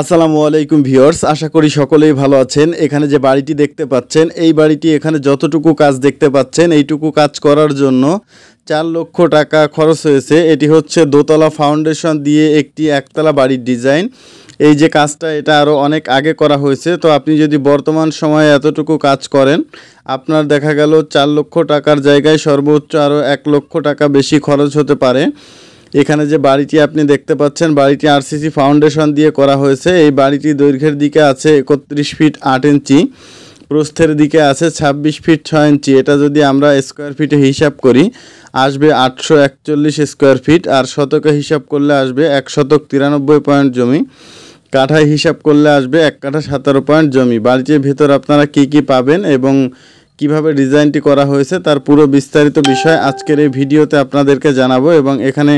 আসসালামু আলাইকুম ভিউয়ার্স আশা করি সকলেই ভালো আছেন এখানে যে বাড়িটি দেখতে পাচ্ছেন এই বাড়িটি এখানে যতটুকু কাজ দেখতে পাচ্ছেন এইটুকু কাজ করার জন্য চার লক্ষ টাকা খরচ হয়েছে এটি হচ্ছে দোতলা ফাউন্ডেশন দিয়ে একটি একতলা বাড়ির ডিজাইন এই যে কাজটা এটা আরও অনেক আগে করা হয়েছে তো আপনি যদি বর্তমান সময়ে এতটুকু কাজ করেন আপনার দেখা গেল চার লক্ষ টাকার জায়গায় সর্বোচ্চ আরও এক লক্ষ টাকা বেশি খরচ হতে পারে এখানে যে বাড়িটি আপনি দেখতে পাচ্ছেন বাড়িটি আরসিসি ফাউন্ডেশন দিয়ে করা হয়েছে এই বাড়িটি দৈর্ঘ্যের দিকে আছে একত্রিশ ফিট আট ইঞ্চি প্রস্থের দিকে আছে ২৬ ফিট ছ ইঞ্চি এটা যদি আমরা স্কোয়ার ফিটে হিসাব করি আসবে আটশো একচল্লিশ স্কোয়ার ফিট আর শতকে হিসাব করলে আসবে এক শতক তিরানব্বই পয়েন্ট জমি কাঠায় হিসাব করলে আসবে এক কাঠা সতেরো পয়েন্ট জমি বাড়িটির ভেতর আপনারা কি কি পাবেন এবং কিভাবে ডিজাইনটি করা হয়েছে তার পুরো বিস্তারিত বিষয় আজকের এই ভিডিওতে আপনাদেরকে জানাবো এবং এখানে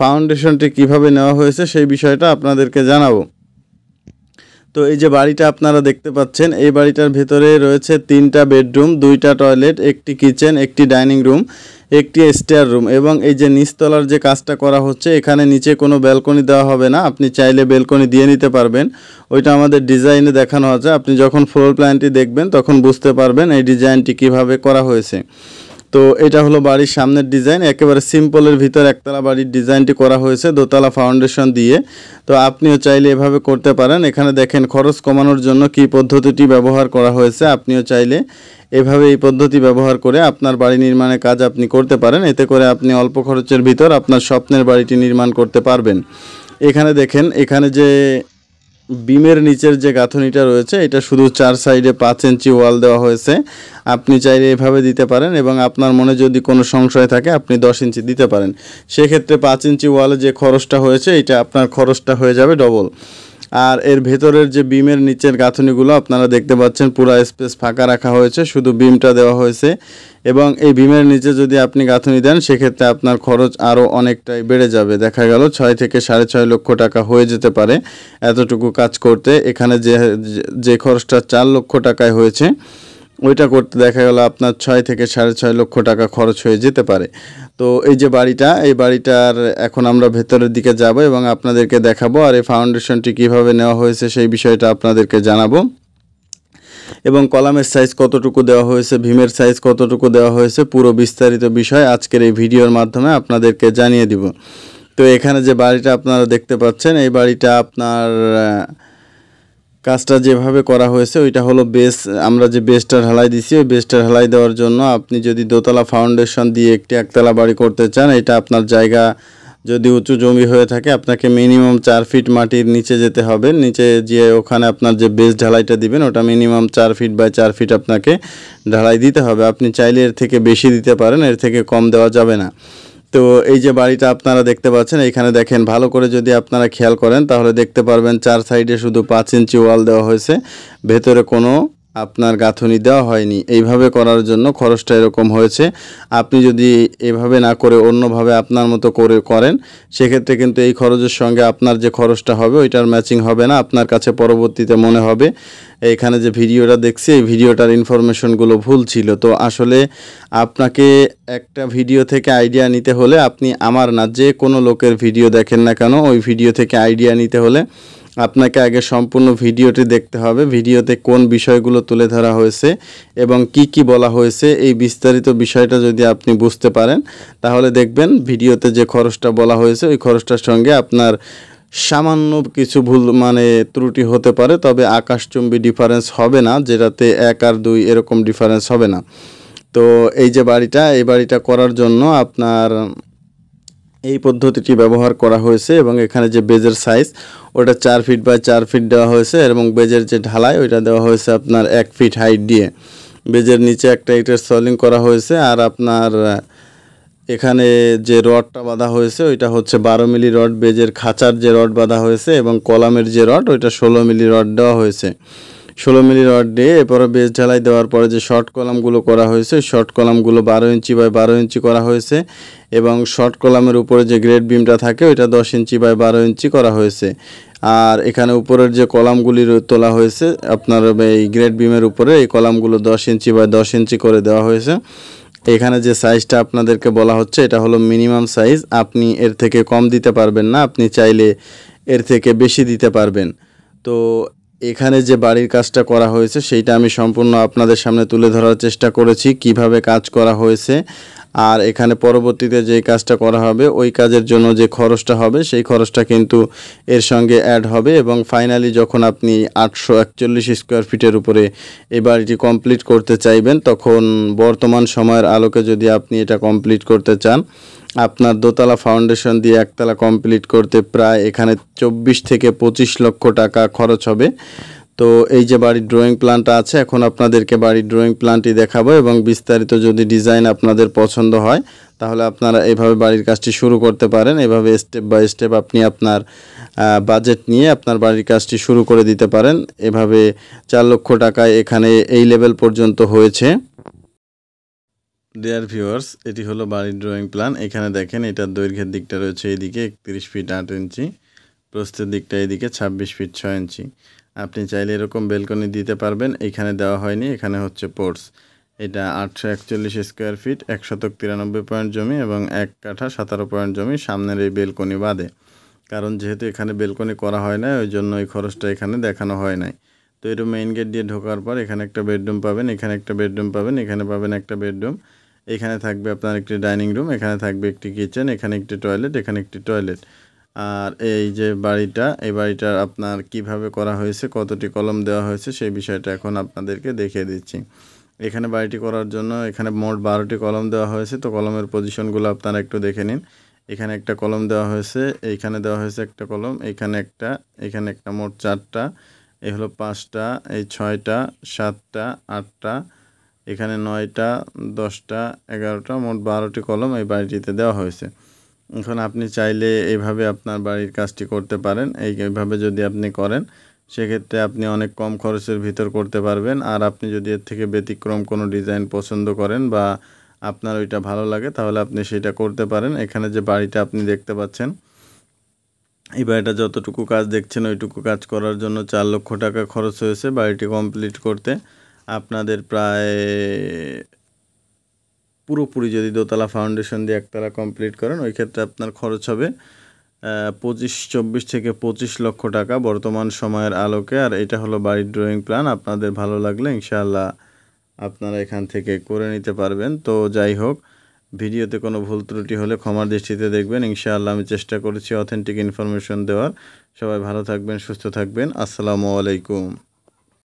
ফাউন্ডেশনটি কিভাবে নেওয়া হয়েছে সেই বিষয়টা আপনাদেরকে জানাবো তো এই যে বাড়িটা আপনারা দেখতে পাচ্ছেন এই বাড়িটার ভেতরে রয়েছে তিনটা বেডরুম দুইটা টয়লেট একটি কিচেন একটি ডাইনিং রুম একটি স্টার রুম এবং এই যে নিচতলার যে কাজটা করা হচ্ছে এখানে নিচে কোনো ব্যালকনি দেওয়া হবে না আপনি চাইলে ব্যালকনি দিয়ে নিতে পারবেন ওইটা আমাদের ডিজাইনে দেখানো আছে আপনি যখন ফ্লোর প্ল্যানটি দেখবেন তখন বুঝতে পারবেন এই ডিজাইনটি কিভাবে করা হয়েছে তো এটা হলো বাড়ির সামনের ডিজাইন একেবারে সিম্পলের ভিতর একতলা বাড়ির ডিজাইনটি করা হয়েছে দোতলা ফাউন্ডেশন দিয়ে তো আপনিও চাইলে এভাবে করতে পারেন এখানে দেখেন খরচ কমানোর জন্য কি পদ্ধতিটি ব্যবহার করা হয়েছে আপনিও চাইলে এভাবে এই পদ্ধতি ব্যবহার করে আপনার বাড়ি নির্মাণের কাজ আপনি করতে পারেন এতে করে আপনি অল্প খরচের ভিতর আপনার স্বপ্নের বাড়িটি নির্মাণ করতে পারবেন এখানে দেখেন এখানে যে বিমের নিচের যে গাঁথনিটা রয়েছে এটা শুধু চার সাইডে পাঁচ ইঞ্চি ওয়াল দেওয়া হয়েছে আপনি চাইলে এভাবে দিতে পারেন এবং আপনার মনে যদি কোনো সংশয় থাকে আপনি দশ ইঞ্চি দিতে পারেন সেক্ষেত্রে পাঁচ ইঞ্চি ওয়ালে যে খরচটা হয়েছে এটা আপনার খরচটা হয়ে যাবে ডবল আর এর ভেতরের যে বিমের নিচের গাঁথনিগুলো আপনারা দেখতে পাচ্ছেন পুরো স্পেস ফাঁকা রাখা হয়েছে শুধু বিমটা দেওয়া হয়েছে এবং এই বিমের নিচে যদি আপনি গাঁথনি দেন সেক্ষেত্রে আপনার খরচ আরও অনেকটাই বেড়ে যাবে দেখা গেল ছয় থেকে সাড়ে ছয় লক্ষ টাকা হয়ে যেতে পারে এতটুকু কাজ করতে এখানে যে যে খরচটা চার লক্ষ টাকায় হয়েছে ওইটা করতে দেখা গেল আপনার ছয় থেকে সাড়ে ছয় লক্ষ টাকা খরচ হয়ে যেতে পারে তো এই যে বাড়িটা এই বাড়িটার এখন আমরা ভেতরের দিকে যাব এবং আপনাদেরকে দেখাবো আর এই ফাউন্ডেশনটি কিভাবে নেওয়া হয়েছে সেই বিষয়টা আপনাদেরকে জানাবো এবং কলামের সাইজ কতটুকু দেওয়া হয়েছে ভীমের সাইজ কতটুকু দেওয়া হয়েছে পুরো বিস্তারিত বিষয় আজকের এই ভিডিওর মাধ্যমে আপনাদেরকে জানিয়ে দিব তো এখানে যে বাড়িটা আপনারা দেখতে পাচ্ছেন এই বাড়িটা আপনার কাজটা যেভাবে করা হয়েছে ওইটা হলো বেস আমরা যে বেসটা ঢালাই দিছি ওই বেসটা ঢালাই দেওয়ার জন্য আপনি যদি দোতলা ফাউন্ডেশন দিয়ে একটি একতলা বাড়ি করতে চান এটা আপনার জায়গা যদি উঁচু জমি হয়ে থাকে আপনাকে মিনিমাম চার ফিট মাটির নিচে যেতে হবে নিচে যে ওখানে আপনার যে বেস ঢালাইটা দিবেন ওটা মিনিমাম চার ফিট বাই চার ফিট আপনাকে ঢালাই দিতে হবে আপনি চাইলে এর থেকে বেশি দিতে পারেন এর থেকে কম দেওয়া যাবে না তো এই যে বাড়িটা আপনারা দেখতে পাচ্ছেন এখানে দেখেন ভালো করে যদি আপনারা খেয়াল করেন তাহলে দেখতে পারবেন চার সাইডে শুধু পাঁচ ইঞ্চি ওয়াল দেওয়া হয়েছে ভেতরে কোনো আপনার গাঁথনি দেওয়া হয়নি এইভাবে করার জন্য খরচটা এরকম হয়েছে আপনি যদি এভাবে না করে অন্যভাবে আপনার মতো করে করেন সেক্ষেত্রে কিন্তু এই খরচের সঙ্গে আপনার যে খরচটা হবে ওইটার ম্যাচিং হবে না আপনার কাছে পরবর্তীতে মনে হবে এখানে যে ভিডিওটা দেখছি এই ভিডিওটার ইনফরমেশনগুলো ভুল ছিল তো আসলে আপনাকে একটা ভিডিও থেকে আইডিয়া নিতে হলে আপনি আমার না যে কোনো লোকের ভিডিও দেখেন না কেন ওই ভিডিও থেকে আইডিয়া নিতে হলে আপনাকে আগে সম্পূর্ণ ভিডিওটি দেখতে হবে ভিডিওতে কোন বিষয়গুলো তুলে ধরা হয়েছে এবং কি কি বলা হয়েছে এই বিস্তারিত বিষয়টা যদি আপনি বুঝতে পারেন তাহলে দেখবেন ভিডিওতে যে খরচটা বলা হয়েছে ওই খরচটার সঙ্গে আপনার সামান্য কিছু ভুল মানে ত্রুটি হতে পারে তবে আকাশচুম্বী ডিফারেন্স হবে না যেটাতে এক আর দুই এরকম ডিফারেন্স হবে না তো এই যে বাড়িটা এই বাড়িটা করার জন্য আপনার এই পদ্ধতিটি ব্যবহার করা হয়েছে এবং এখানে যে বেজের সাইজ ওটা চার ফিট বাই চার ফিট দেওয়া হয়েছে এবং বেজের যে ঢালাই ওইটা দেওয়া হয়েছে আপনার এক ফিট হাইট দিয়ে বেজের নিচে একটা ইটের সলিং করা হয়েছে আর আপনার এখানে যে রডটা বাঁধা হয়েছে ওইটা হচ্ছে বারো মিলি রড বেজের খাঁচার যে রড বাঁধা হয়েছে এবং কলামের যে রড ওইটা ষোলো মিলি রড দেওয়া হয়েছে ষোলো মিলি রড দিয়ে এরপরে বেস ঢালাই দেওয়ার পরে যে শর্ট কলামগুলো করা হয়েছে শর্ট কলামগুলো বারো ইঞ্চি বাই বারো ইঞ্চি করা হয়েছে এবং শর্ট কলামের উপরে যে গ্রেড বিমটা থাকে ওইটা দশ ইঞ্চি বাই বারো ইঞ্চি করা হয়েছে আর এখানে উপরের যে কলামগুলি তোলা হয়েছে আপনার এই গ্রেড বিমের উপরে এই কলামগুলো দশ ইঞ্চি বাই দশ ইঞ্চি করে দেওয়া হয়েছে এখানে যে সাইজটা আপনাদেরকে বলা হচ্ছে এটা হলো মিনিমাম সাইজ আপনি এর থেকে কম দিতে পারবেন না আপনি চাইলে এর থেকে বেশি দিতে পারবেন তো এখানে যে বাড়ির কাজটা করা হয়েছে সেইটা আমি সম্পূর্ণ আপনাদের সামনে তুলে ধরার চেষ্টা করেছি কিভাবে কাজ করা হয়েছে আর এখানে পরবর্তীতে যে কাজটা করা হবে ওই কাজের জন্য যে খরচটা হবে সেই খরচটা কিন্তু এর সঙ্গে অ্যাড হবে এবং ফাইনালি যখন আপনি আটশো একচল্লিশ স্কোয়ার ফিটের উপরে এই বাড়িটি কমপ্লিট করতে চাইবেন তখন বর্তমান সময়ের আলোকে যদি আপনি এটা কমপ্লিট করতে চান আপনার দোতলা ফাউন্ডেশন দিয়ে একতলা কমপ্লিট করতে প্রায় এখানে চব্বিশ থেকে পঁচিশ লক্ষ টাকা খরচ হবে তো এই যে বাড়ির ড্রয়িং প্ল্যানটা আছে এখন আপনাদেরকে বাড়ির ড্রয়িং প্ল্যানটি দেখাবো এবং বিস্তারিত যদি ডিজাইন আপনাদের পছন্দ হয় তাহলে আপনারা এভাবে বাড়ির কাজটি শুরু করতে পারেন এভাবে স্টেপ বাই স্টেপ আপনি আপনার বাজেট নিয়ে আপনার বাড়ির কাজটি শুরু করে দিতে পারেন এভাবে চার লক্ষ টাকায় এখানে এই লেভেল পর্যন্ত হয়েছে ডেয়ার ভিউয়ার্স এটি হলো বাড়ির ড্রয়িং প্ল্যান এখানে দেখেন এটার দৈর্ঘ্যের দিকটা রয়েছে এইদিকে একত্রিশ ফিট আট ইঞ্চি প্রস্থের দিকটা এইদিকে ২৬ ফিট ছয় ইঞ্চি আপনি চাইলে এরকম বেলকনি দিতে পারবেন এখানে দেওয়া হয়নি এখানে হচ্ছে পোর্টস এটা আটশো একচল্লিশ স্কোয়ার ফিট এক শতক তিরানব্বই পয়েন্ট জমি এবং এক কাঠা সতেরো পয়েন্ট জমি সামনের এই বেলকনি বাদে কারণ যেহেতু এখানে বেলকনি করা হয় না ওই জন্য এই খরচটা এখানে দেখানো হয় নাই তো এটা মেইন গেট দিয়ে ঢোকার পর এখানে একটা বেডরুম পাবেন এখানে একটা বেডরুম পাবেন এখানে পাবেন একটা বেডরুম এখানে থাকবে আপনার একটি ডাইনিং রুম এখানে থাকবে একটি কিচেন এখানে একটি টয়লেট এখানে একটি টয়লেট আর এই যে বাড়িটা এই বাড়িটার আপনার কিভাবে করা হয়েছে কতটি কলম দেওয়া হয়েছে সেই বিষয়টা এখন আপনাদেরকে দেখিয়ে দিচ্ছি এখানে বাড়িটি করার জন্য এখানে মোট বারোটি কলম দেওয়া হয়েছে তো কলমের পজিশনগুলো আপনারা একটু দেখে নিন এখানে একটা কলম দেওয়া হয়েছে এইখানে দেওয়া হয়েছে একটা কলম এখানে একটা এখানে একটা মোট চারটা এই হলো পাঁচটা এই ছয়টা সাতটা আটটা এখানে নয়টা দশটা এগারোটা মোট বারোটি কলম এই বাড়িটিতে দেওয়া হয়েছে এখন আপনি চাইলে এইভাবে আপনার বাড়ির কাজটি করতে পারেন এইভাবে যদি আপনি করেন সেক্ষেত্রে আপনি অনেক কম খরচের ভিতর করতে পারবেন আর আপনি যদি এর থেকে ব্যতিক্রম কোনো ডিজাইন পছন্দ করেন বা আপনার ওইটা ভালো লাগে তাহলে আপনি সেটা করতে পারেন এখানে যে বাড়িটা আপনি দেখতে পাচ্ছেন এই বাড়িটা যতটুকু কাজ দেখছেন ওইটুকু কাজ করার জন্য চার লক্ষ টাকা খরচ হয়েছে বাড়িটি কমপ্লিট করতে আপনাদের প্রায় পুরোপুরি যদি দোতলা ফাউন্ডেশন দিয়ে একতলা কমপ্লিট করেন ওই ক্ষেত্রে আপনার খরচ হবে পঁচিশ চব্বিশ থেকে পঁচিশ লক্ষ টাকা বর্তমান সময়ের আলোকে আর এটা হলো বাড়ির ড্রয়িং প্ল্যান আপনাদের ভালো লাগলে ইনশাল্লাহ আপনারা এখান থেকে করে নিতে পারবেন তো যাই হোক ভিডিওতে কোনো ভুল ত্রুটি হলে ক্ষমার দৃষ্টিতে দেখবেন ইনশাআল্লাহ আমি চেষ্টা করেছি অথেন্টিক ইনফরমেশন দেওয়ার সবাই ভালো থাকবেন সুস্থ থাকবেন আসসালামু আলাইকুম